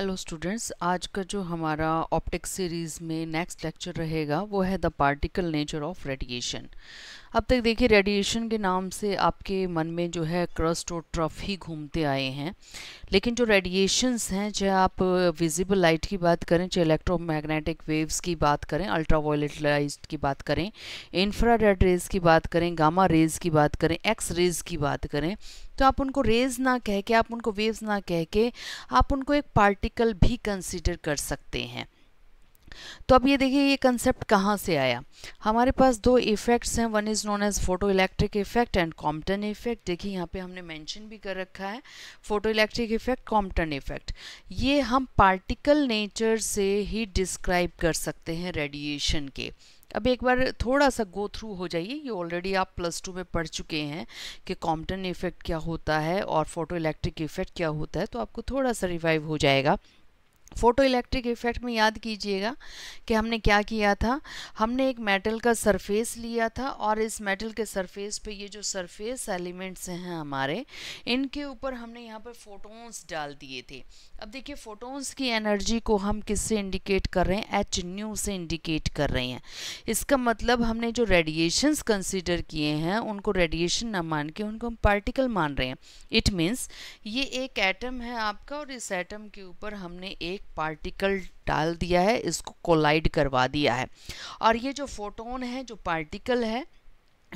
hello students आज का जो हमारा ऑप्टिक्स सीरीज़ में नेक्स्ट लेक्चर रहेगा वो है the particle nature of radiation अब तक देखिए रेडिएशन के नाम से आपके मन में जो है क्रस्ट और ट्रफ ही घूमते आए हैं लेकिन जो रेडिएशंस हैं चाहे आप विजिबल लाइट की बात करें चाहे इलेक्ट्रोमैग्नेटिक वेव्स की बात करें वायलेट लाइट की बात करें इंफ्रा रेड रेज की बात करें गामा रेज की बात करें एक्स रेज की बात करें तो आप उनको रेज ना कह के आप उनको वेव्स ना कह के आप उनको एक पार्टिकल भी कंसिडर कर सकते हैं तो अब ये देखिए ये कंसेप्ट कहाँ से आया हमारे पास दो इफ़ेक्ट्स हैं one is known as photo electric effect and Compton effect देखिए यहाँ पे हमने मेंशन भी कर रखा है photo electric effect Compton effect ये हम पार्टिकल नेचर से ही डिस्क्राइब कर सकते हैं रेडिएशन के अब एक बार थोड़ा सा गो थ्रू हो जाइए ये ऑलरेडी आप प्लस टू में पढ़ चुके हैं कि कॉम्पटन इफेक्ट क्या होता है और फोटो इलेक्ट्रिक इफेक्ट क्या होता है तो आपको थोड़ा सा रिवाइव हो जाएगा फोटो इलेक्ट्रिक इफेक्ट में याद कीजिएगा कि हमने क्या किया था हमने एक मेटल का सरफेस लिया था और इस मेटल के सरफेस पे ये जो सरफेस एलिमेंट्स हैं हमारे इनके ऊपर हमने यहाँ पर फोटोन्स डाल दिए थे अब देखिए फोटोन्स की एनर्जी को हम किससे इंडिकेट कर रहे हैं एच न्यू से इंडिकेट कर रहे हैं इसका मतलब हमने जो रेडिएशन्स कंसिडर किए हैं उनको रेडिएशन ना मान के उनको हम पार्टिकल मान रहे हैं इट मीन्स ये एक एटम है आपका और इस एटम के ऊपर हमने एक एक पार्टिकल डाल दिया है इसको कोलाइड करवा दिया है और ये जो फोटोन है जो पार्टिकल है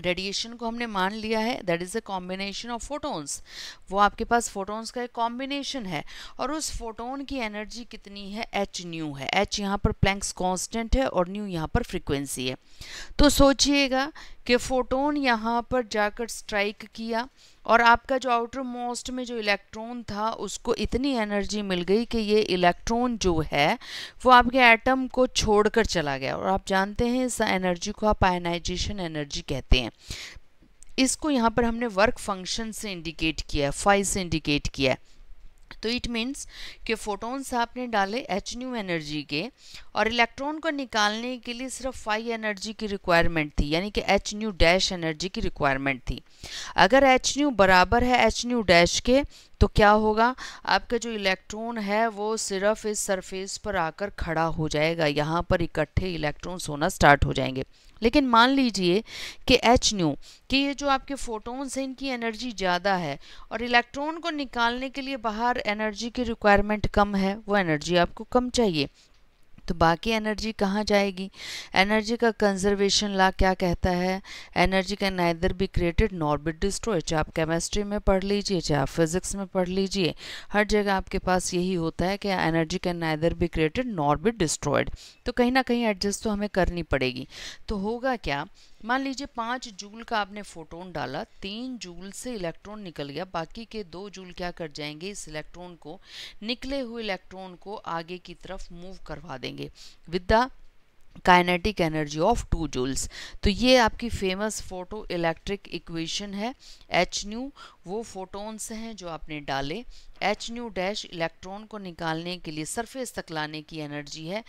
रेडिएशन को हमने मान लिया है that is a combination of photons वो आपके पास फोटोन्स का एक कॉम्बिनेशन है और उस फोटोन की एनर्जी कितनी है एच न्यू है एच यहाँ पर प्लैंक्स कांस्टेंट है और न्यू यहाँ पर फ्रीक्वेंसी है तो सोचिएगा कि फोटोन यहाँ पर जाकर स्ट्राइक किया और आपका जो आउटर मोस्ट में जो इलेक्ट्रॉन था उसको इतनी एनर्जी मिल गई कि ये इलेक्ट्रॉन जो है वो आपके एटम को छोड़कर चला गया और आप जानते हैं इस एनर्जी को आप आयनाइजेशन एनर्जी कहते हैं इसको यहाँ पर हमने वर्क फंक्शन से इंडिकेट किया है फाइव से इंडिकेट किया है तो इट मीन्स कि फोटोन्स आपने डाले एच न्यू एनर्जी के और इलेक्ट्रॉन को निकालने के लिए सिर्फ फाइव एनर्जी की रिक्वायरमेंट थी यानी कि एच न्यू डैश एनर्जी की रिक्वायरमेंट थी अगर एच न्यू बराबर है एच न्यू डैश के तो क्या होगा आपका जो इलेक्ट्रॉन है वो सिर्फ इस सरफेस पर आकर खड़ा हो जाएगा यहाँ पर इकट्ठे इलेक्ट्रॉन्स होना स्टार्ट हो जाएंगे लेकिन मान लीजिए कि एच न्यू कि ये जो आपके फोटोन्स हैं इनकी एनर्जी ज़्यादा है और इलेक्ट्रॉन को निकालने के लिए बाहर एनर्जी की रिक्वायरमेंट कम है वो एनर्जी आपको कम चाहिए तो बाकी एनर्जी कहाँ जाएगी एनर्जी का कंजर्वेशन ला क्या कहता है एनर्जी का neither be created nor be destroy चाहे आप केमिस्ट्री में पढ़ लीजिए चाहे आप फिजिक्स में पढ़ लीजिए हर जगह आपके पास यही होता है कि एनर्जी का neither be created nor be destroyed तो कहीं ना कहीं एडजस्ट तो हमें करनी पड़ेगी तो होगा क्या मान लीजिए पाँच जूल का आपने फोटोन डाला तीन जूल से इलेक्ट्रॉन निकल गया बाकी के दो जूल क्या कर जाएंगे इस इलेक्ट्रॉन को निकले हुए इलेक्ट्रॉन को आगे की तरफ मूव करवा देंगे करेंगे with the kinetic energy of two joules तो ये आपकी फेमस फोटो इलेक्ट्रिक इक्वेशन है एच न्यू वो फोटोन्स हैं जो आपने डाले एच न्यू डैश इलेक्ट्रॉन को निकालने के लिए सरफेस तक लाने की एनर्जी है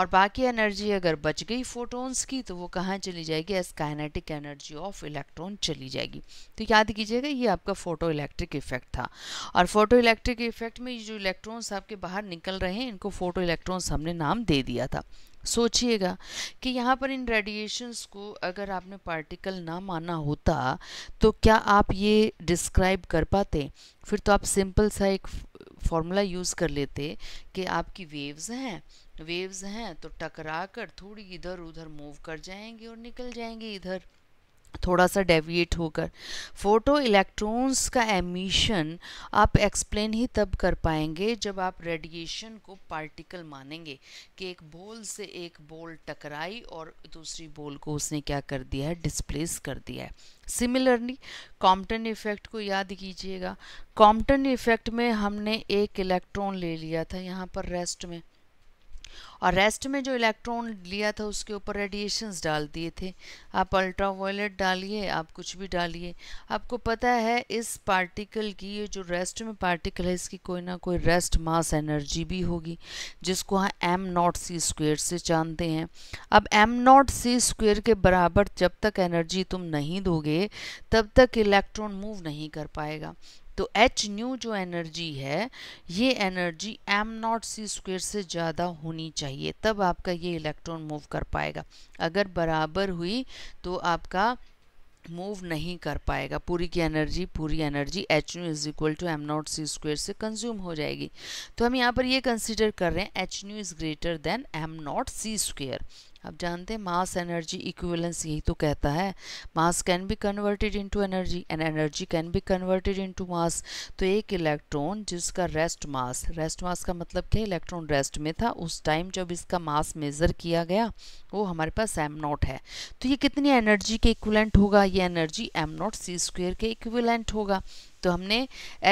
और बाकी एनर्जी अगर बच गई फोटोन्स की तो वो कहाँ चली जाएगी as kinetic energy of electron चली जाएगी तो याद कीजिएगा ये आपका फोटो इलेक्ट्रिक इफेक्ट था और फोटो इलेक्ट्रिक इफेक्ट में ये जो इलेक्ट्रॉन्स आपके बाहर निकल रहे हैं इनको फोटो इलेक्ट्रॉन्स हमने नाम दे दिया था सोचिएगा कि यहाँ पर इन रेडिएशंस को अगर आपने पार्टिकल ना माना होता तो क्या आप ये डिस्क्राइब कर पाते फिर तो आप सिंपल सा एक फॉर्मूला यूज़ कर लेते कि आपकी वेव्स हैं वेव्स हैं तो टकरा कर थोड़ी इधर उधर मूव कर जाएंगी और निकल जाएंगी इधर थोड़ा सा डेविएट होकर फोटो इलेक्ट्रॉन्स का एमिशन आप एक्सप्लेन ही तब कर पाएंगे जब आप रेडिएशन को पार्टिकल मानेंगे कि एक बोल से एक बोल टकराई और दूसरी बोल को उसने क्या कर दिया है डिस्प्लेस कर दिया है सिमिलरली कॉम्पटन इफ़ेक्ट को याद कीजिएगा कॉम्पटन इफ़ेक्ट में हमने एक इलेक्ट्रॉन ले लिया था यहाँ पर रेस्ट में और रेस्ट में जो इलेक्ट्रॉन लिया था उसके ऊपर रेडिएशंस डाल दिए थे आप अल्ट्रा डालिए आप कुछ भी डालिए आपको पता है इस पार्टिकल की ये जो रेस्ट में पार्टिकल है इसकी कोई ना कोई रेस्ट मास एनर्जी भी होगी जिसको हम एम नॉट सी स्क्वेयर से जानते हैं अब एम नॉट सी स्क्वेयर के बराबर जब तक एनर्जी तुम नहीं दोगे तब तक इलेक्ट्रॉन मूव नहीं कर पाएगा तो एच न्यू जो एनर्जी है ये energy M naught C square से ज़्यादा होनी चाहिए तब आपका ये इलेक्ट्रॉन मूव कर पाएगा अगर बराबर हुई तो आपका मूव नहीं कर पाएगा पूरी की एनर्जी पूरी energy H nu is equal to M naught C square से कंज्यूम हो जाएगी तो हम यहाँ पर ये कंसिडर कर रहे हैं H nu is greater than M naught C square अब जानते हैं मास एनर्जी इक्विवेलेंस यही तो कहता है mass can be converted into energy and energy can be converted into mass तो एक इलेक्ट्रॉन जिसका रेस्ट मास रेस्ट मास का मतलब क्या इलेक्ट्रॉन रेस्ट में था उस टाइम जब इसका मास मेज़र किया गया वो हमारे पास एम नॉट है तो ये कितनी एनर्जी के इक्वलेंट होगा ये energy M naught C square के इक्वलेंट होगा तो हमने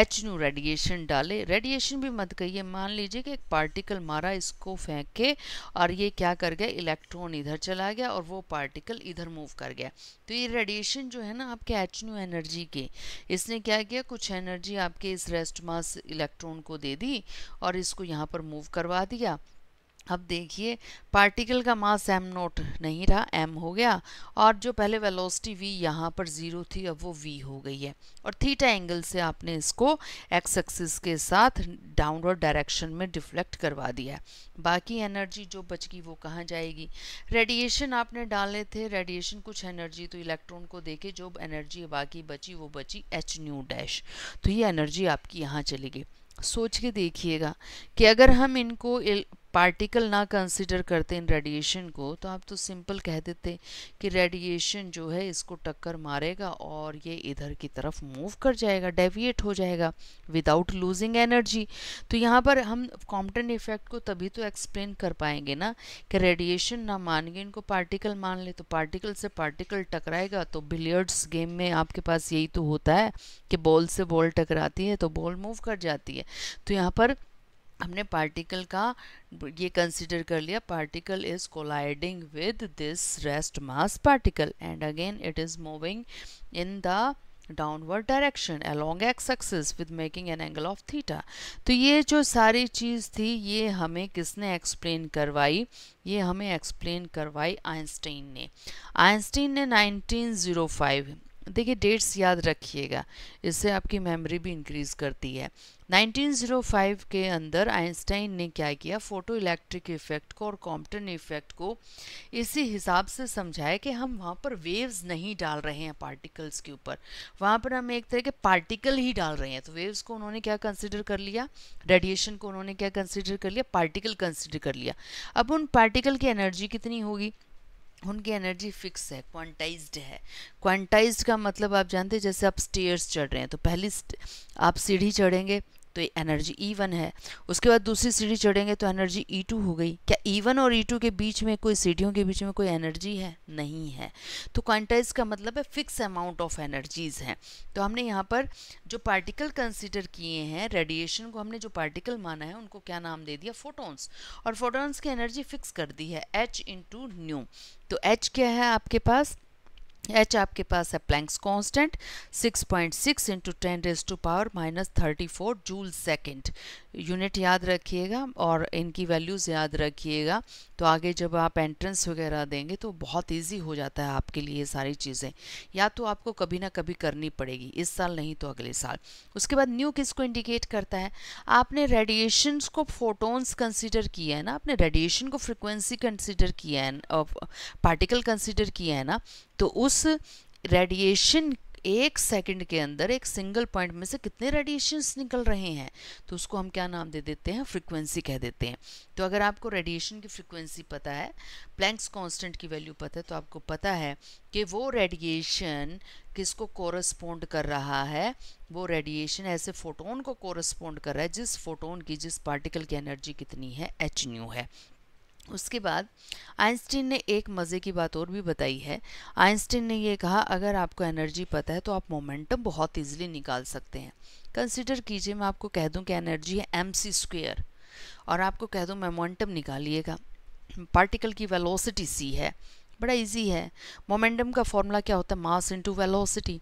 एच नू रेडिएशन डाले रेडिएशन भी मत कहिए मान लीजिए कि एक पार्टिकल मारा इसको फेंक के और ये क्या कर गया इलेक्ट्रॉन इधर चला गया और वो पार्टिकल इधर मूव कर गया तो ये रेडिएशन जो है ना आपके एच न्यू एनर्जी के इसने क्या किया कुछ एनर्जी आपके इस रेस्ट मास इलेक्ट्रॉन को दे दी और इसको यहाँ पर मूव करवा दिया अब देखिए पार्टिकल का मास एम नोट नहीं रहा एम हो गया और जो पहले वेलोसिटी वी यहाँ पर ज़ीरो थी अब वो वी हो गई है और थीटा एंगल से आपने इसको एक्स एक्सिस के साथ डाउनवर्ड डायरेक्शन में डिफ्लेक्ट करवा दिया है बाकी एनर्जी जो बच गई वो कहाँ जाएगी रेडिएशन आपने डाले थे रेडिएशन कुछ एनर्जी तो इलेक्ट्रॉन को देखे जो एनर्जी बाकी बची वो बची एच न्यू डैश तो ये एनर्जी आपकी यहाँ चलेगी सोच के देखिएगा कि अगर हम इनको पार्टिकल ना कंसिडर करते इन रेडिएशन को तो आप तो सिंपल कह देते कि रेडिएशन जो है इसको टक्कर मारेगा और ये इधर की तरफ मूव कर जाएगा डेविएट हो जाएगा विदाउट लूजिंग एनर्जी तो यहाँ पर हम कॉम्पटन इफेक्ट को तभी तो एक्सप्लेन कर पाएंगे ना कि रेडिएशन ना मान इनको पार्टिकल मान ले तो पार्टिकल से पार्टिकल टकराएगा तो बिलियर्ड्स गेम में आपके पास यही तो होता है कि बॉल से बॉल टकराती है तो बॉल मूव कर जाती है तो यहाँ पर हमने पार्टिकल का ये कंसिडर कर लिया particle is colliding with this rest mass particle and again it is moving in the downward direction along X axis with making an angle of theta तो ये जो सारी चीज़ थी ये हमें किसने एक्सप्लेन करवाई ये हमें एक्सप्लेन करवाई आइंस्टीन ने आइंस्टीन ने 1905 देखिए डेट्स याद रखिएगा इससे आपकी मेमोरी भी इंक्रीज करती है 1905 के अंदर आइंस्टाइन ने क्या किया फोटो इलेक्ट्रिक इफेक्ट को और कॉम्पटन इफेक्ट को इसी हिसाब से समझाया कि हम वहाँ पर वेव्स नहीं डाल रहे हैं पार्टिकल्स के ऊपर वहाँ पर हम एक तरह के पार्टिकल ही डाल रहे हैं तो वेव्स को उन्होंने क्या कंसिडर कर लिया रेडिएशन को उन्होंने क्या कंसिडर कर लिया पार्टिकल कंसिडर कर लिया अब उन पार्टिकल की एनर्जी कितनी होगी उनकी एनर्जी फिक्स है क्वांटाइज्ड है क्वांटाइज्ड का मतलब आप जानते हैं जैसे आप स्टेयर्स चढ़ रहे हैं तो पहली आप सीढ़ी चढ़ेंगे तो ये एनर्जी ई वन है उसके बाद दूसरी सीढ़ी चढ़ेंगे तो एनर्जी ई टू हो गई क्या ई e वन और ई e टू के बीच में कोई सीढ़ियों के बीच में कोई एनर्जी है नहीं है तो क्वांटाइज का मतलब है फिक्स अमाउंट ऑफ एनर्जीज हैं तो हमने यहाँ पर जो पार्टिकल कंसिडर किए हैं रेडिएशन को हमने जो पार्टिकल माना है उनको क्या नाम दे दिया फोटोन्स और फोटोन्स की एनर्जी फिक्स कर दी है एच इंटू न्यू तो एच क्या है आपके पास एच आपके पास है Planck's constant 6.6 point six into ten raise to power minus thirty four joule second unit याद रखिएगा और इनकी वैल्यूज़ याद रखिएगा तो आगे जब आप एंट्रेंस वगैरह देंगे तो बहुत इजी हो जाता है आपके लिए ये सारी चीज़ें या तो आपको कभी ना कभी करनी पड़ेगी इस साल नहीं तो अगले साल उसके बाद न्यू किस इंडिकेट करता है आपने रेडिएशन्स को फोटोन्स कंसिडर किया है ना आपने रेडिएशन को फ्रिक्वेंसी कंसिडर किया है पार्टिकल कंसिडर किया है ना तो उस रेडिएशन एक सेकंड के अंदर एक सिंगल पॉइंट में से कितने रेडिएशंस निकल रहे हैं तो उसको हम क्या नाम दे देते हैं फ्रीक्वेंसी कह देते हैं तो अगर आपको रेडिएशन की फ्रीक्वेंसी पता है प्लैंक्स कांस्टेंट की वैल्यू पता है तो आपको पता है कि वो रेडिएशन किसको कोरस्पोंड कर रहा है वो रेडिएशन ऐसे फोटोन को कोरस्पोंड कर रहा है जिस फोटोन की जिस पार्टिकल की एनर्जी कितनी है एच न्यू है उसके बाद आइंस्टीन ने एक मज़े की बात और भी बताई है आइंस्टीन ने यह कहा अगर आपको एनर्जी पता है तो आप मोमेंटम बहुत ईजिली निकाल सकते हैं कंसिडर कीजिए मैं आपको कह दूं कि एनर्जी है एम सी स्क्वेयर और आपको कह दूं मोमेंटम निकालिएगा पार्टिकल की वेलोसिटी सी है बड़ा इजी है मोमेंटम का फॉर्मूला क्या होता है मास इंटू वेलोसिटी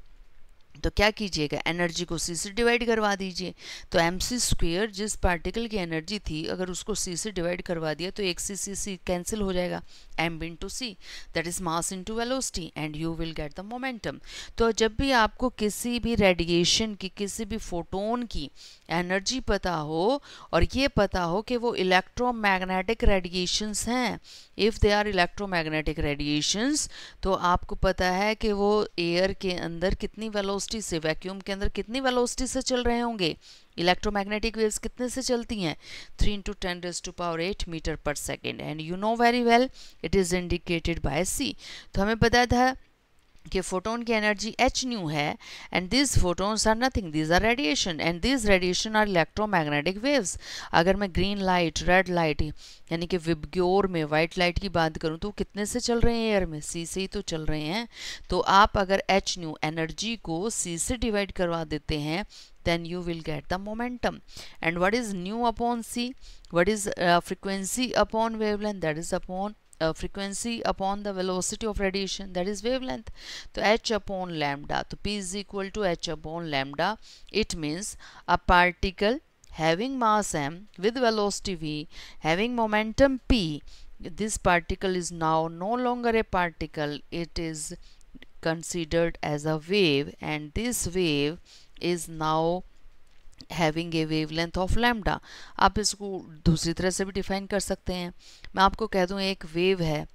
तो क्या कीजिएगा एनर्जी को सी से डिवाइड करवा दीजिए तो एम सी स्क्वेयर जिस पार्टिकल की एनर्जी थी अगर उसको सी से डिवाइड करवा दिया तो एक सी सी सी कैंसिल हो जाएगा M to C that is mass to velocity and you will get the momentum तो जब भी आपको किसी भी रेडिएशन की किसी भी फोटोन की एनर्जी पता हो और ये पता हो कि वो इलेक्ट्रोमैग्नेटिक रेडिएशंस हैं if they are electromagnetic radiations तो आपको पता है कि वो एयर के अंदर कितनी वेलोस वेलोसिटी से वैक्यूम के अंदर कितनी वेलोसिटी से चल रहे होंगे इलेक्ट्रोमैग्नेटिक वेव्स कितने से चलती हैं three into ten raise to power eight metre per second and you know very well it is indicated by C तो हमें पता था कि फोटोन की एनर्जी एच न्यू है and this photons are nothing this are radiation and this radiation are electromagnetic waves अगर मैं green light red light यानी कि विबग्योर में वाइट लाइट की बात करूं तो कितने से चल रहे हैं एयर में सी से ही तो चल रहे हैं तो आप अगर एच न्यू एनर्जी को सी से डिवाइड करवा देते हैं then you will get the momentum and what is nu upon c what is uh, frequency upon wavelength that is upon frequency upon the velocity of radiation that is wavelength so h upon lambda so p is equal to h upon lambda it means a particle having mass m with velocity v having momentum p this particle is now no longer a particle it is considered as a wave and this wave is now having a wavelength of lambda आप इसको दूसरी तरह से भी define कर सकते हैं मैं आपको कह दूँ एक वेव है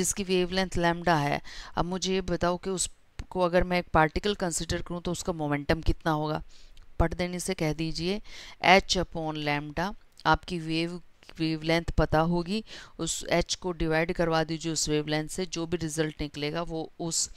जिसकी वेव लेंथ लैमडा है अब मुझे ये बताओ कि उसको अगर मैं एक पार्टिकल कंसिडर करूँ तो उसका मोमेंटम कितना होगा पट देने से कह दीजिए एच अपॉन लैमडा आपकी वेव वेव लेंथ पता होगी उस एच को डिवाइड करवा दीजिए उस वेव लेंथ से जो भी रिजल्ट निकलेगा वो उस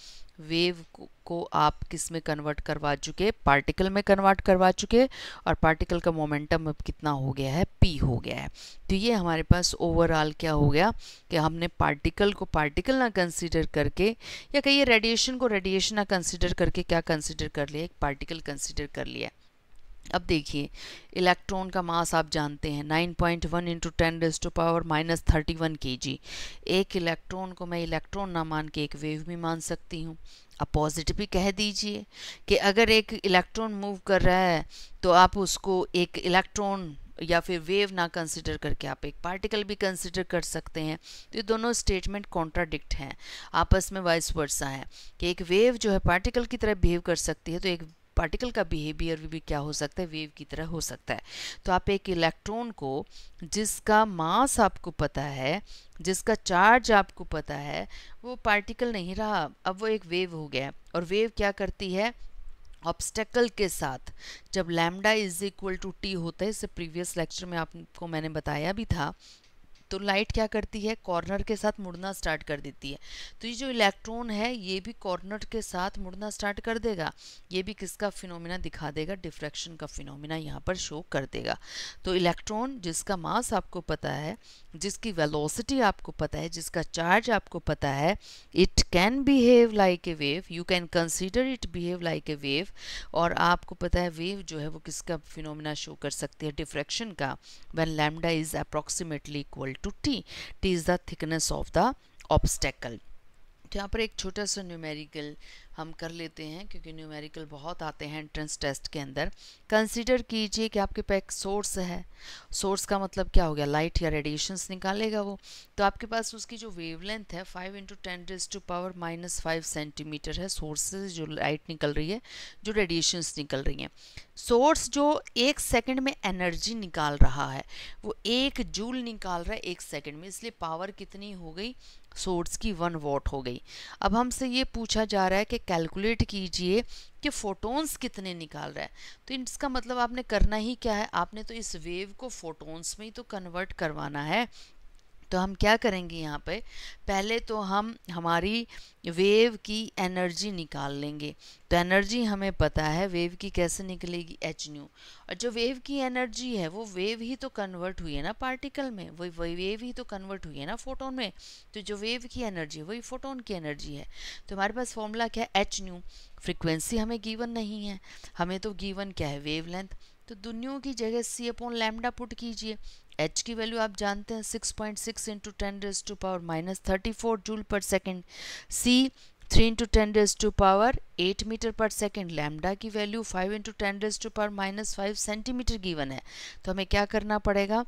वेव को आप किस में कन्वर्ट करवा चुके पार्टिकल में कन्वर्ट करवा चुके और पार्टिकल का मोमेंटम अब कितना हो गया है पी हो गया है तो ये हमारे पास ओवरऑल क्या हो गया कि हमने पार्टिकल को पार्टिकल ना कंसिडर करके या कहिए रेडिएशन को रेडिएशन ना कंसिडर करके क्या कंसिडर कर लिया एक पार्टिकल कंसिडर कर लिया अब देखिए इलेक्ट्रॉन का मास आप जानते हैं 9.1 point one into ten raise to power minus thirty one K G एक इलेक्ट्रॉन को मैं इलेक्ट्रॉन ना मान के एक वेव भी मान सकती हूँ आप पॉजिटिव भी कह दीजिए कि अगर एक इलेक्ट्रॉन मूव कर रहा है तो आप उसको एक इलेक्ट्रॉन या फिर वेव ना कंसिडर करके आप एक पार्टिकल भी कंसिडर कर सकते हैं तो ये दोनों स्टेटमेंट कॉन्ट्राडिक्ट हैं आपस में वाइस वर्सा है कि एक वेव जो है पार्टिकल की तरह बिहेव कर सकती है तो एक पार्टिकल का बिहेवियर भी, भी क्या हो सकता है वेव की तरह हो सकता है तो आप एक इलेक्ट्रॉन को जिसका मास आपको पता है जिसका चार्ज आपको पता है वो पार्टिकल नहीं रहा अब वो एक वेव हो गया और वेव क्या करती है ऑब्स्टेकल के साथ जब lambda is equal to T होता है इससे प्रीवियस लेक्चर में आपको मैंने बताया भी था तो लाइट क्या करती है कॉर्नर के साथ मुड़ना स्टार्ट कर देती है तो ये जो इलेक्ट्रॉन है ये भी कॉर्नर के साथ मुड़ना स्टार्ट कर देगा ये भी किसका फिनोमिना दिखा देगा डिफ्रैक्शन का फिनोमिना यहाँ पर शो कर देगा तो इलेक्ट्रॉन जिसका मास आपको पता है जिसकी वेलोसिटी आपको पता है जिसका चार्ज आपको पता है it can behave like a wave you can consider it behave like a wave और आपको पता है वेव जो है वो किसका फिनोमिना शो कर सकती है डिफ्रैक्शन का when lambda is approximately equal to T T is the thickness of the obstacle तो यहाँ पर एक छोटा सा न्यूमेरिकल हम कर लेते हैं क्योंकि न्यूमेरिकल बहुत आते हैं एंट्रेंस टेस्ट के अंदर कंसिडर कीजिए कि आपके पास एक सोर्स है सोर्स का मतलब क्या हो गया लाइट या रेडिएशंस निकालेगा वो तो आपके पास उसकी जो वेवलेंथ है five into ten raise to power minus five centimetre है सोर्स से जो लाइट निकल रही है जो रेडिएशंस निकल रही हैं सोर्स जो एक सेकेंड में एनर्जी निकाल रहा है वो एक जूल निकाल रहा है एक सेकेंड में इसलिए पावर कितनी हो गई सोर्स की वन वॉट हो गई अब हमसे ये पूछा जा रहा है कि कैलकुलेट कीजिए कि फोटोन्स कितने निकाल रहा है तो इसका मतलब आपने करना ही क्या है आपने तो इस वेव को फोटोन्स में ही तो कन्वर्ट करवाना है तो हम क्या करेंगे यहाँ पे पहले तो हम हमारी वेव की एनर्जी निकाल लेंगे तो एनर्जी हमें पता है वेव की कैसे निकलेगी एच न्यू और जो वेव की एनर्जी है वो वेव ही तो कन्वर्ट हुई है ना पार्टिकल में वही वही वेव ही तो कन्वर्ट हुई है ना फोटोन में तो जो वेव की एनर्जी है वही फोटोन की एनर्जी है तो हमारे पास फॉर्मूला क्या है एच न्यू फ्रिक्वेंसी हमें गीवन नहीं है हमें तो गीवन क्या है वेव लेंथ तो दुनियों की जगह सी अपॉन लैमडा पुट कीजिए एच की वैल्यू आप जानते हैं 6.6 point six into ten raise to power minus thirty four joule per second C three into ten raise to power eight metre per second lambda की value five into ten raise to power minus five centimetre given है तो हमें क्या करना पड़ेगा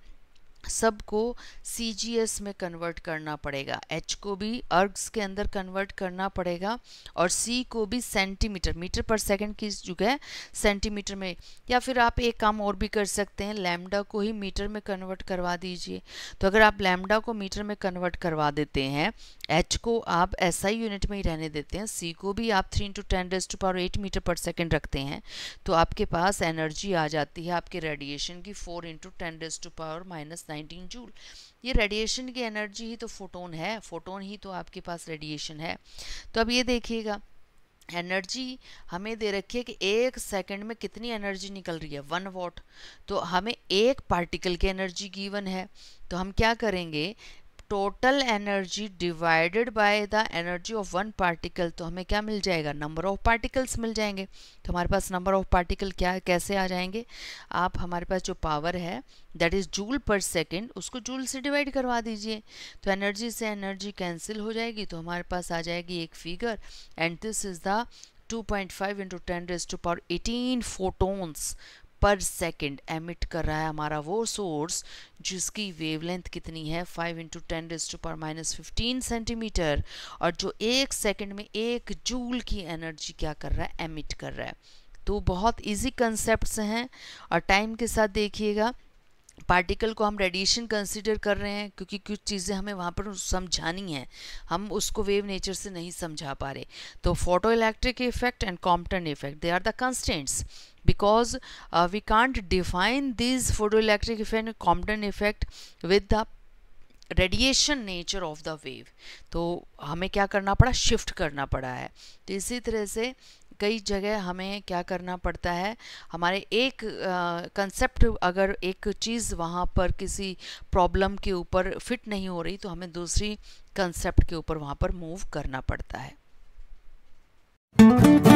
सबको सी G S में convert करना पड़ेगा एच को भी अर्ग्स के अंदर कन्वर्ट करना पड़ेगा और सी को भी सेंटीमीटर मीटर पर सेकंड की जगह सेंटीमीटर में या फिर आप एक काम और भी कर सकते हैं लैम्डा को ही मीटर में कन्वर्ट करवा दीजिए तो अगर आप लैम्डा को मीटर में कन्वर्ट करवा देते हैं एच को आप ऐसा ही यूनिट में ही रहने देते हैं सी को भी आप three into ten raise to power eight metre per second रखते हैं तो आपके पास एनर्जी आ जाती है आपके रेडिएशन की four into ten raise to power minus nineteen joule ये रेडिएशन की एनर्जी ही तो फोटोन है फोटोन ही तो आपके पास रेडिएशन है तो अब ये देखिएगा एनर्जी हमें दे रखी है कि एक सेकंड में कितनी एनर्जी निकल रही है वन वॉट तो हमें एक पार्टिकल की एनर्जी गिवन है तो हम क्या करेंगे total energy divided by the energy of one particle तो हमें क्या मिल जाएगा नंबर ऑफ पार्टिकल्स मिल जाएंगे तो हमारे पास नंबर ऑफ पार्टिकल क्या कैसे आ जाएंगे आप हमारे पास जो पावर है that is joule per second उसको जूल से डिवाइड करवा दीजिए तो एनर्जी से एनर्जी कैंसिल हो जाएगी तो हमारे पास आ जाएगी एक figure and this is the 2.5 into 10 raised to power 18 photons per second emit कर रहा है हमारा वो सोर्स जिसकी वेवलेंथ कितनी है five into ten raise to per minus fifteen centimetre और जो एक सेकेंड में एक जूल की एनर्जी क्या कर रहा है एमिट कर रहा है तो बहुत इजी कंसेप्ट हैं और टाइम के साथ देखिएगा पार्टिकल को हम रेडिएशन कंसिडर कर रहे हैं क्योंकि कुछ चीज़ें हमें वहाँ पर समझानी हैं हम उसको वेव नेचर से नहीं समझा पा रहे तो photo electric effect and Compton effect they are the constants because we can't define this photo electric effect and Compton effect with the radiation nature of the wave तो हमें क्या करना पड़ा शिफ्ट करना पड़ा है तो इसी तरह से कई जगह हमें क्या करना पड़ता है हमारे एक कंसेप्ट अगर एक चीज़ वहाँ पर किसी प्रॉब्लम के ऊपर फिट नहीं हो रही तो हमें दूसरी कंसेप्ट के ऊपर वहाँ पर मूव करना पड़ता है